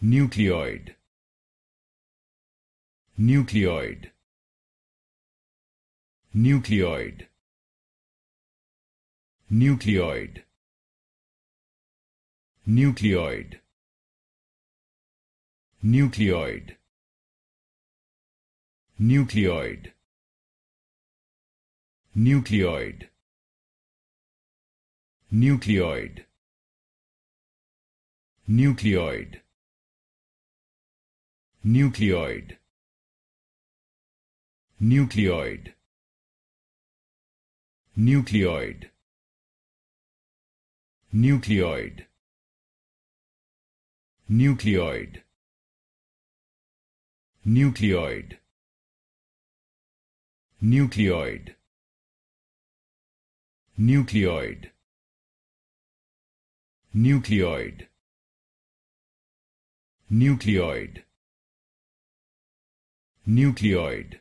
nucleoid nucleoid nucleoid nucleoid nucleoid nucleoid nucleoid nucleoid nucleoid nucleoid nucleoid nucleoid nucleoid nucleoid nucleoid nucleoid nucleoid nucleoid nucleoid nucleoid nucleoid